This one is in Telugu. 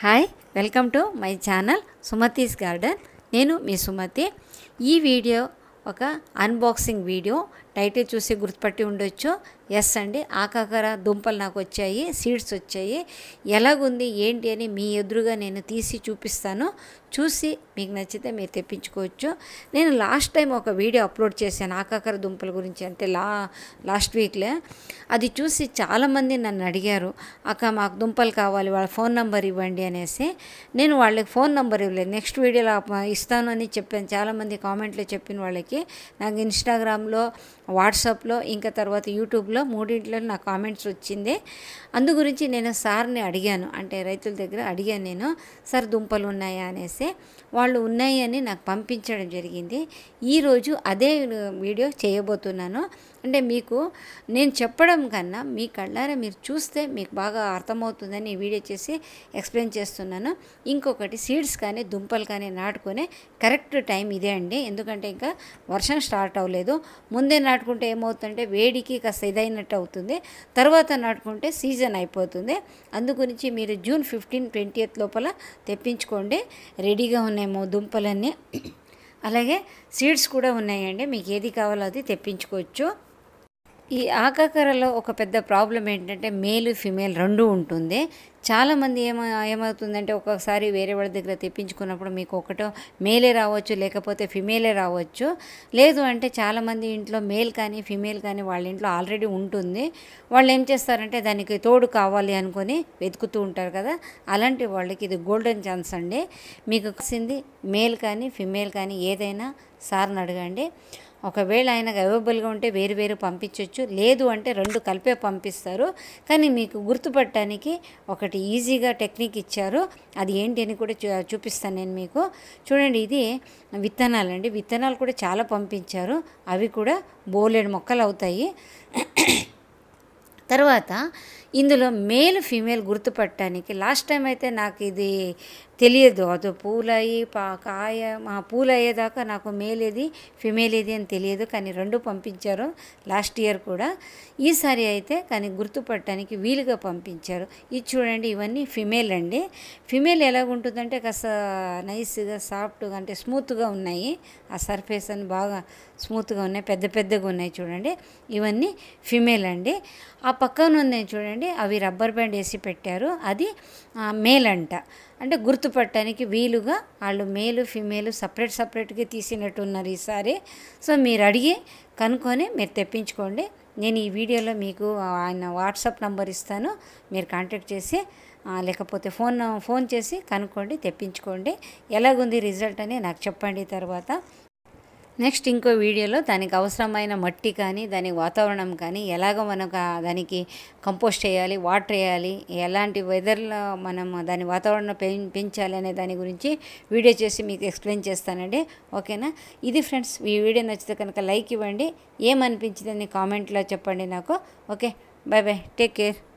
hi welcome to my channel Sumathi's garden నేను మీ సుమతి ఈ వీడియో ఒక అన్బాక్సింగ్ వీడియో టైటిల్ చూసి గుర్తుపట్టి ఉండొచ్చు ఎస్ అండి ఆకాకర దుంపలు నాకు వచ్చాయి సీడ్స్ వచ్చాయి ఎలాగుంది ఏంటి అని మీ ఎదురుగా నేను తీసి చూపిస్తాను చూసి మీకు నచ్చితే మీరు తెప్పించుకోవచ్చు నేను లాస్ట్ టైం ఒక వీడియో అప్లోడ్ చేశాను ఆకాకర దుంపల గురించి అంటే లా లాస్ట్ వీక్లే అది చూసి చాలామంది నన్ను అడిగారు అక్క మాకు దుంపలు కావాలి వాళ్ళ ఫోన్ నెంబర్ ఇవ్వండి అనేసి నేను వాళ్ళకి ఫోన్ నెంబర్ ఇవ్వలేదు నెక్స్ట్ వీడియోలో ఇస్తాను అని చెప్పాను చాలామంది కామెంట్లో చెప్పిన వాళ్ళకి నాకు ఇన్స్టాగ్రామ్లో వాట్సాప్లో ఇంకా తర్వాత యూట్యూబ్లో మూడింటిలో నా కామెంట్స్ వచ్చిందే అందు గురించి నేను సార్ని అడిగాను అంటే రైతుల దగ్గర అడిగాను నేను సార్ దుంపలు ఉన్నాయా అనేసి వాళ్ళు ఉన్నాయి అని నాకు పంపించడం జరిగింది ఈరోజు అదే వీడియో చేయబోతున్నాను అంటే మీకు నేను చెప్పడం కన్నా మీ కళ్ళారా మీరు చూస్తే మీకు బాగా అర్థమవుతుందని వీడియో చేసి ఎక్స్ప్లెయిన్ చేస్తున్నాను ఇంకొకటి సీడ్స్ కానీ దుంపలు కానీ నాటుకునే కరెక్ట్ టైం ఇదే అండి ఎందుకంటే ఇంకా వర్షం స్టార్ట్ అవ్వలేదు ముందే నా నాటుకుంటే ఏమవుతుందంటే వేడికి కాస్త ఇదైనట్టు అవుతుంది తర్వాత నాటుకుంటే సీజన్ అయిపోతుంది అందుగురించి మీరు జూన్ ఫిఫ్టీన్ ఎయిత్ లోపల తెప్పించుకోండి రెడీగా ఉన్నాయేమో దుంపలన్నీ అలాగే సీడ్స్ కూడా ఉన్నాయండి మీకు ఏది కావాలో అది తెప్పించుకోవచ్చు ఈ ఆకాకరలో ఒక పెద్ద ప్రాబ్లం ఏంటంటే మేలు ఫిమేల్ రెండు ఉంటుంది చాలామంది ఏమ ఏమవుతుందంటే ఒక్కొక్కసారి వేరే వాళ్ళ దగ్గర తెప్పించుకున్నప్పుడు మీకు ఒకటో మేలే రావచ్చు లేకపోతే ఫిమేలే రావచ్చు లేదు అంటే చాలామంది ఇంట్లో మేల్ కానీ ఫిమేల్ కానీ వాళ్ళ ఇంట్లో ఆల్రెడీ ఉంటుంది వాళ్ళు ఏం చేస్తారంటే దానికి తోడు కావాలి అనుకొని వెతుకుతూ ఉంటారు కదా అలాంటి వాళ్ళకి ఇది గోల్డెన్ ఛాన్స్ అండి మీకు వచ్చింది మేల్ కానీ ఫిమేల్ కానీ ఏదైనా సార్ని అడగండి ఒకవేళ ఆయనకు అవైలబుల్గా ఉంటే వేరు వేరు పంపించవచ్చు లేదు అంటే రెండు కలిపే పంపిస్తారు కానీ మీకు గుర్తుపట్టడానికి ఒకటి ఈజీగా టెక్నిక్ ఇచ్చారు అది ఏంటి అని కూడా చూపిస్తాను నేను మీకు చూడండి ఇది విత్తనాలు అండి విత్తనాలు కూడా చాలా పంపించారు అవి కూడా బోలేడు మొక్కలు అవుతాయి తర్వాత ఇందులో మేల్ ఫీమేల్ గుర్తుపట్టడానికి లాస్ట్ టైం అయితే నాకు ఇది తెలియదు అదో పూలయ్యి పా కాయ మా పూలు అయ్యేదాకా నాకు మేలేది ఫిమేల్ ఏది అని తెలియదు కానీ రెండు పంపించారు లాస్ట్ ఇయర్ కూడా ఈసారి అయితే కానీ గుర్తుపట్టడానికి వీలుగా పంపించారు ఇది చూడండి ఇవన్నీ ఫిమేల్ అండి ఫిమేల్ ఎలాగుంటుందంటే కాస్త నైస్గా సాఫ్ట్గా అంటే స్మూత్గా ఉన్నాయి ఆ సర్ఫేస్ అని బాగా స్మూత్గా ఉన్నాయి పెద్ద పెద్దగా ఉన్నాయి చూడండి ఇవన్నీ ఫిమేల్ అండి ఆ పక్కన ఉన్నాయి చూడండి అవి రబ్బర్ బ్యాండ్ వేసి పెట్టారు అది మేల్ అంట అంటే గుర్తుపట్టడానికి వీలుగా వాళ్ళు మేలు ఫిమేలు సపరేట్ సపరేట్గా తీసినట్టు ఉన్నారు ఈసారి సో మీరు అడిగి కనుక్కొని మీరు తెప్పించుకోండి నేను ఈ వీడియోలో మీకు ఆయన వాట్సాప్ నంబర్ ఇస్తాను మీరు కాంటాక్ట్ చేసి లేకపోతే ఫోన్ ఫోన్ చేసి కనుక్కోండి తెప్పించుకోండి ఎలాగుంది రిజల్ట్ అని నాకు చెప్పండి తర్వాత నెక్స్ట్ ఇంకో వీడియోలో దానికి అవసరమైన మట్టి కానీ దాని వాతావరణం కానీ ఎలాగ మనకు దానికి కంపోస్ట్ చేయాలి వాటర్ వేయాలి ఎలాంటి వెదర్లో మనం దాని వాతావరణం పెంచాలి అనే దాని గురించి వీడియో చేసి మీకు ఎక్స్ప్లెయిన్ చేస్తానండి ఓకేనా ఇది ఫ్రెండ్స్ ఈ వీడియో నచ్చితే కనుక లైక్ ఇవ్వండి ఏమనిపించిందని కామెంట్లో చెప్పండి నాకు okay bye bye take care